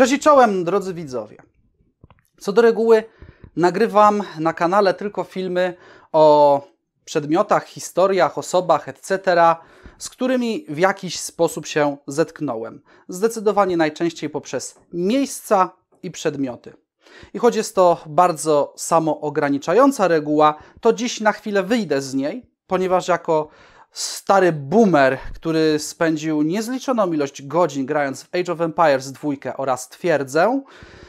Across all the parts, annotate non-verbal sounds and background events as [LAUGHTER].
Cześć i czołem, drodzy widzowie. Co do reguły nagrywam na kanale tylko filmy o przedmiotach, historiach, osobach, etc., z którymi w jakiś sposób się zetknąłem. Zdecydowanie najczęściej poprzez miejsca i przedmioty. I choć jest to bardzo samoograniczająca reguła, to dziś na chwilę wyjdę z niej, ponieważ jako stary boomer, który spędził niezliczoną ilość godzin grając w Age of Empires 2 oraz twierdzę,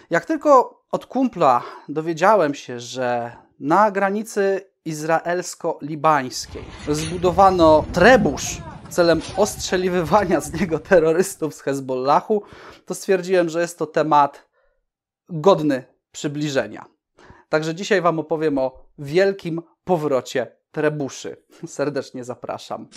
jak tylko od kumpla dowiedziałem się, że na granicy izraelsko-libańskiej zbudowano trebusz celem ostrzeliwywania z niego terrorystów z Hezbollahu, to stwierdziłem, że jest to temat godny przybliżenia. Także dzisiaj Wam opowiem o wielkim powrocie trebuszy. [LAUGHS] Serdecznie zapraszam.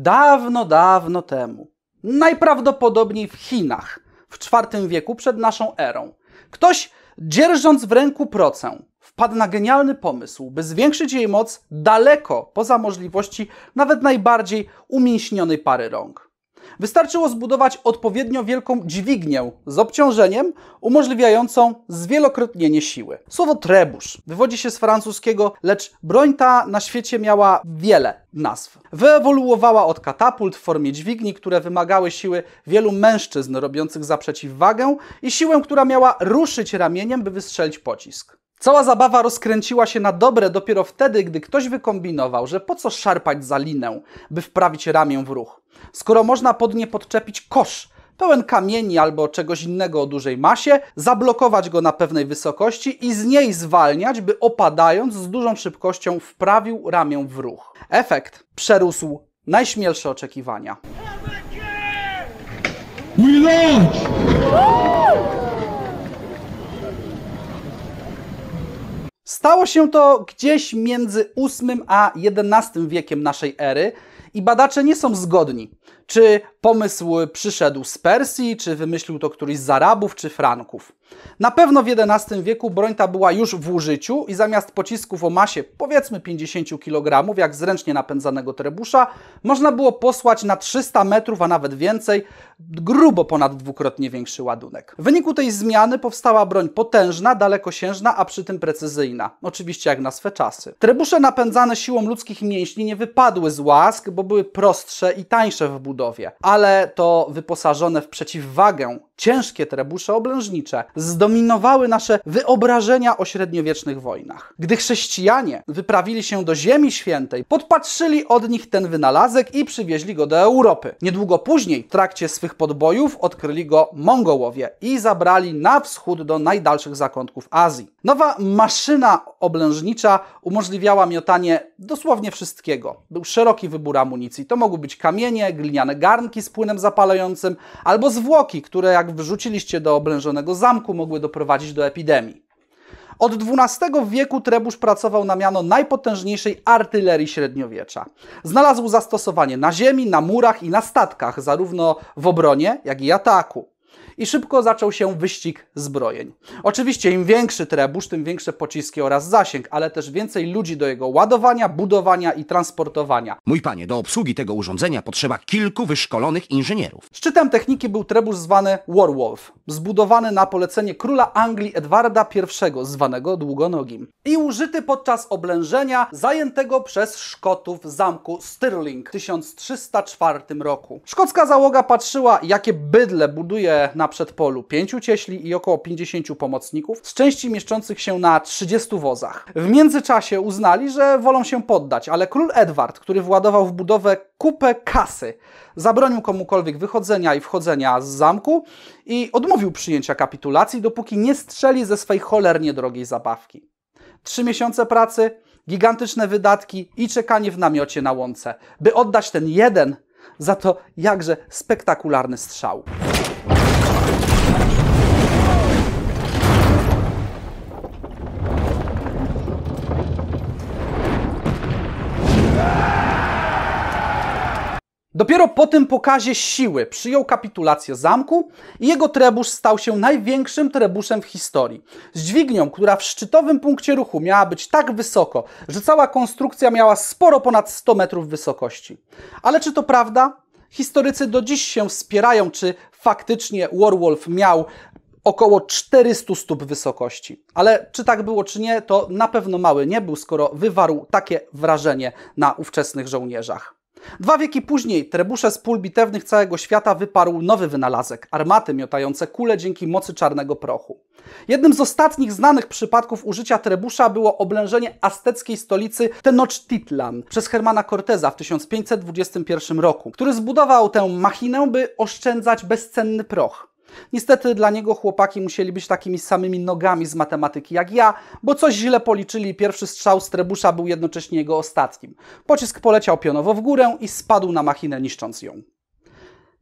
Dawno, dawno temu, najprawdopodobniej w Chinach, w IV wieku przed naszą erą, ktoś, dzierżąc w ręku procę, wpadł na genialny pomysł, by zwiększyć jej moc daleko poza możliwości nawet najbardziej umięśnionej pary rąk. Wystarczyło zbudować odpowiednio wielką dźwignię z obciążeniem umożliwiającą zwielokrotnienie siły. Słowo trebusz wywodzi się z francuskiego, lecz broń ta na świecie miała wiele nazw. Wyewoluowała od katapult w formie dźwigni, które wymagały siły wielu mężczyzn robiących za przeciwwagę i siłę, która miała ruszyć ramieniem, by wystrzelić pocisk. Cała zabawa rozkręciła się na dobre dopiero wtedy, gdy ktoś wykombinował, że po co szarpać za linę, by wprawić ramię w ruch skoro można pod nie podczepić kosz pełen kamieni albo czegoś innego o dużej masie, zablokować go na pewnej wysokości i z niej zwalniać, by opadając z dużą szybkością wprawił ramię w ruch. Efekt przerósł najśmielsze oczekiwania. We launch! Stało się to gdzieś między VIII a XI wiekiem naszej ery i badacze nie są zgodni, czy pomysł przyszedł z Persji, czy wymyślił to któryś z Arabów, czy Franków. Na pewno w XI wieku broń ta była już w użyciu i zamiast pocisków o masie powiedzmy 50 kg, jak zręcznie napędzanego trebusza, można było posłać na 300 metrów, a nawet więcej, grubo ponad dwukrotnie większy ładunek. W wyniku tej zmiany powstała broń potężna, dalekosiężna, a przy tym precyzyjna. Oczywiście jak na swe czasy. Trebusze napędzane siłą ludzkich mięśni nie wypadły z łask, bo były prostsze i tańsze w budowie, ale to wyposażone w przeciwwagę ciężkie trebusze oblężnicze zdominowały nasze wyobrażenia o średniowiecznych wojnach. Gdy chrześcijanie wyprawili się do Ziemi Świętej, podpatrzyli od nich ten wynalazek i przywieźli go do Europy. Niedługo później, w trakcie swych podbojów, odkryli go Mongołowie i zabrali na wschód do najdalszych zakątków Azji. Nowa maszyna oblężnicza umożliwiała miotanie dosłownie wszystkiego. Był szeroki wybór amunicji. To mogły być kamienie, gliniane garnki z płynem zapalającym albo zwłoki, które jak wrzuciliście do oblężonego zamku mogły doprowadzić do epidemii. Od XII wieku trebusz pracował na miano najpotężniejszej artylerii średniowiecza. Znalazł zastosowanie na ziemi, na murach i na statkach, zarówno w obronie, jak i ataku i szybko zaczął się wyścig zbrojeń. Oczywiście im większy trebusz, tym większe pociski oraz zasięg, ale też więcej ludzi do jego ładowania, budowania i transportowania. Mój panie, do obsługi tego urządzenia potrzeba kilku wyszkolonych inżynierów. Szczytem techniki był trebusz zwany Warwolf, zbudowany na polecenie króla Anglii Edwarda I, zwanego Długonogim, i użyty podczas oblężenia zajętego przez Szkotów zamku Stirling w 1304 roku. Szkocka załoga patrzyła, jakie bydle buduje na przed przedpolu 5 cieśli i około 50 pomocników, z części mieszczących się na 30 wozach. W międzyczasie uznali, że wolą się poddać, ale król Edward, który władował w budowę kupę kasy, zabronił komukolwiek wychodzenia i wchodzenia z zamku i odmówił przyjęcia kapitulacji, dopóki nie strzeli ze swej cholernie drogiej zabawki. Trzy miesiące pracy, gigantyczne wydatki i czekanie w namiocie na łące, by oddać ten jeden za to jakże spektakularny strzał. Dopiero po tym pokazie siły przyjął kapitulację zamku i jego trebusz stał się największym trebuszem w historii. Z dźwignią, która w szczytowym punkcie ruchu miała być tak wysoko, że cała konstrukcja miała sporo ponad 100 metrów wysokości. Ale czy to prawda? Historycy do dziś się wspierają, czy faktycznie Warwolf miał około 400 stóp wysokości. Ale czy tak było, czy nie, to na pewno mały nie był, skoro wywarł takie wrażenie na ówczesnych żołnierzach. Dwa wieki później trebusze z pól bitewnych całego świata wyparł nowy wynalazek armaty miotające kule dzięki mocy czarnego prochu. Jednym z ostatnich znanych przypadków użycia trebusza było oblężenie azteckiej stolicy Tenochtitlan przez Hermana Corteza w 1521 roku, który zbudował tę machinę, by oszczędzać bezcenny proch. Niestety dla niego chłopaki musieli być takimi samymi nogami z matematyki jak ja, bo coś źle policzyli i pierwszy strzał z trebusza był jednocześnie jego ostatnim. Pocisk poleciał pionowo w górę i spadł na machinę niszcząc ją.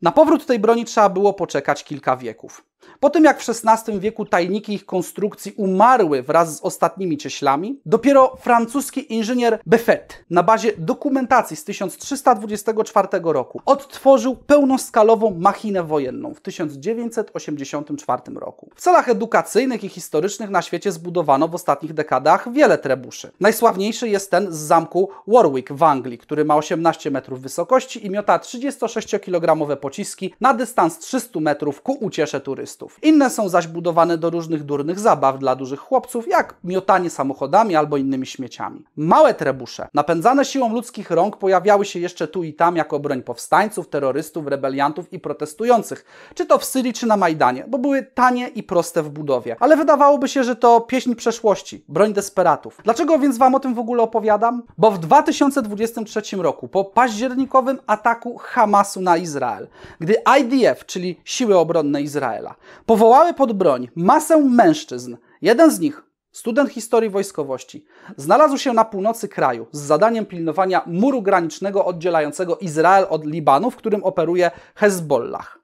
Na powrót tej broni trzeba było poczekać kilka wieków. Po tym jak w XVI wieku tajniki ich konstrukcji umarły wraz z ostatnimi cieślami, dopiero francuski inżynier Buffet na bazie dokumentacji z 1324 roku odtworzył pełnoskalową machinę wojenną w 1984 roku. W celach edukacyjnych i historycznych na świecie zbudowano w ostatnich dekadach wiele trebuszy. Najsławniejszy jest ten z zamku Warwick w Anglii, który ma 18 metrów wysokości i miota 36 kilogramowe pociski na dystans 300 metrów ku uciesze turystów. Inne są zaś budowane do różnych durnych zabaw dla dużych chłopców, jak miotanie samochodami albo innymi śmieciami. Małe trebusze, napędzane siłą ludzkich rąk, pojawiały się jeszcze tu i tam jako broń powstańców, terrorystów, rebeliantów i protestujących, czy to w Syrii, czy na Majdanie, bo były tanie i proste w budowie. Ale wydawałoby się, że to pieśń przeszłości, broń desperatów. Dlaczego więc Wam o tym w ogóle opowiadam? Bo w 2023 roku, po październikowym ataku Hamasu na Izrael, gdy IDF, czyli Siły Obronne Izraela, powołały pod broń masę mężczyzn. Jeden z nich, student historii wojskowości, znalazł się na północy kraju z zadaniem pilnowania muru granicznego oddzielającego Izrael od Libanu, w którym operuje Hezbollah.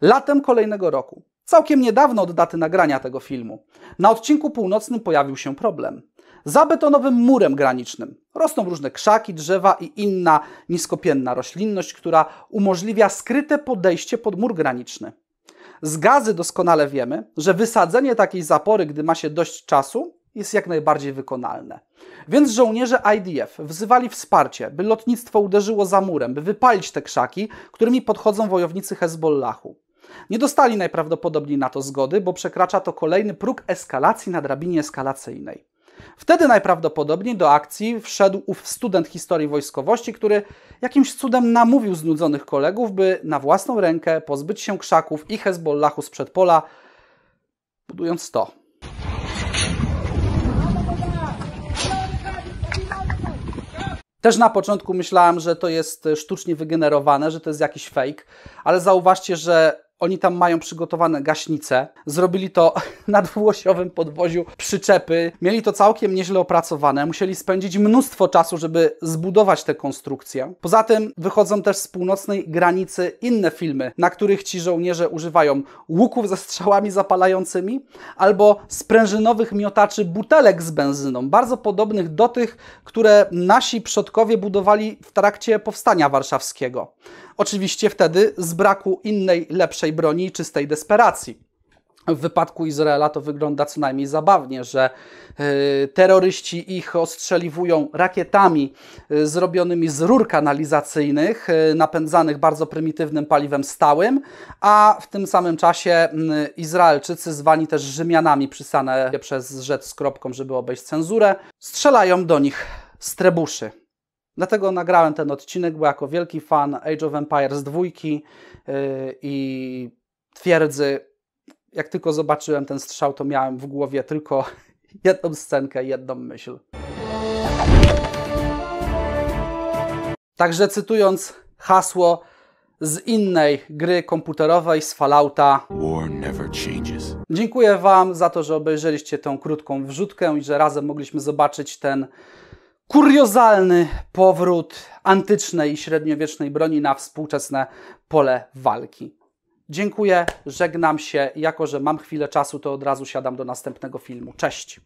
Latem kolejnego roku, całkiem niedawno od daty nagrania tego filmu, na odcinku północnym pojawił się problem. Za betonowym murem granicznym rosną różne krzaki, drzewa i inna niskopienna roślinność, która umożliwia skryte podejście pod mur graniczny. Z gazy doskonale wiemy, że wysadzenie takiej zapory, gdy ma się dość czasu, jest jak najbardziej wykonalne. Więc żołnierze IDF wzywali wsparcie, by lotnictwo uderzyło za murem, by wypalić te krzaki, którymi podchodzą wojownicy Hezbollahu. Nie dostali najprawdopodobniej na to zgody, bo przekracza to kolejny próg eskalacji na drabinie eskalacyjnej. Wtedy najprawdopodobniej do akcji wszedł ów student historii wojskowości, który jakimś cudem namówił znudzonych kolegów, by na własną rękę pozbyć się krzaków i Hezbollahu sprzed pola, budując to. Też na początku myślałem, że to jest sztucznie wygenerowane, że to jest jakiś fake, ale zauważcie, że oni tam mają przygotowane gaśnice, zrobili to [LAUGHS] na dwuosiowym podwoziu, przyczepy, mieli to całkiem nieźle opracowane, musieli spędzić mnóstwo czasu, żeby zbudować tę konstrukcję. Poza tym wychodzą też z północnej granicy inne filmy, na których ci żołnierze używają łuków ze strzałami zapalającymi albo sprężynowych miotaczy butelek z benzyną, bardzo podobnych do tych, które nasi przodkowie budowali w trakcie powstania warszawskiego. Oczywiście wtedy z braku innej, lepszej broni, czystej desperacji. W wypadku Izraela to wygląda co najmniej zabawnie, że e, terroryści ich ostrzeliwują rakietami e, zrobionymi z rur kanalizacyjnych, e, napędzanych bardzo prymitywnym paliwem stałym, a w tym samym czasie Izraelczycy, zwani też Rzymianami, przysane przez rzecz z kropką, żeby obejść cenzurę, strzelają do nich z trebuszy. Dlatego nagrałem ten odcinek, bo jako wielki fan Age of Empires 2 yy, i twierdzy, jak tylko zobaczyłem ten strzał, to miałem w głowie tylko [LAUGHS] jedną scenkę, jedną myśl. Także cytując hasło z innej gry komputerowej, z Fallouta. War never changes. Dziękuję Wam za to, że obejrzeliście tą krótką wrzutkę i że razem mogliśmy zobaczyć ten kuriozalny powrót antycznej i średniowiecznej broni na współczesne pole walki. Dziękuję, żegnam się. Jako, że mam chwilę czasu, to od razu siadam do następnego filmu. Cześć!